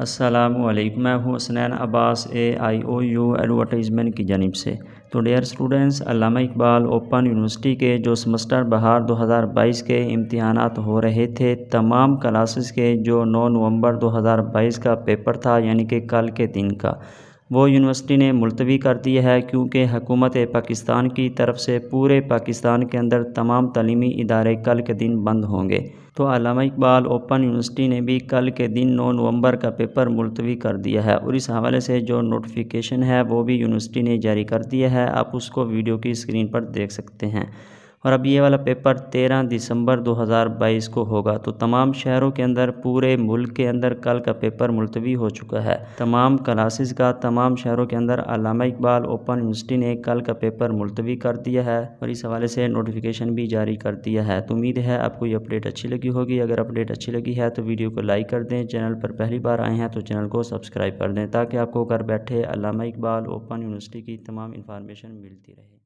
असलम मैं हूँ Hasnain Abbas A I O U advertisement की जानब से तो dear students Allama Iqbal open university के जो सेमेस्टर बहार 2022 के इम्तहान हो रहे थे तमाम क्लासेस के जो 9 नवंबर 2022 का पेपर था यानी कि कल के दिन का वो यूनिवर्सिटी ने मुलतवी कर दी है क्योंकि हकूमत पाकिस्तान की तरफ से पूरे पाकिस्तान के अंदर तमाम तलीमी इदारे कल के दिन बंद होंगे तो अलामा इकबाल ओपन यूनिवर्सिटी ने भी कल के दिन 9 नवंबर का पेपर मुलतवी कर दिया है और इस हवाले से जो नोटिफिकेशन है वो भी यूनिवर्सिटी ने जारी कर दिया है आप उसको वीडियो की स्क्रीन पर देख सकते हैं और अब ये वाला पेपर 13 दिसंबर 2022 को होगा तो तमाम शहरों के अंदर पूरे मुल्क के अंदर कल का पेपर मुलतवी हो चुका है तमाम क्लासेस का तमाम शहरों के अंदर अलामा इकबाल ओपन यूनिवर्सिटी ने कल का पेपर मुलतवी कर दिया है और इस हवाले से नोटिफिकेशन भी जारी कर दिया है तो उम्मीद है आपको ये अपडेट अच्छी लगी होगी अगर अपडेट अच्छी लगी है तो वीडियो को लाइक कर दें चैनल पर पहली बार आए हैं तो चैनल को सब्सक्राइब कर दें ताकि आपको घर बैठे अलामा इकबाल ओपन यूनिवर्सिटी की तमाम इन्फॉर्मेशन मिलती रहे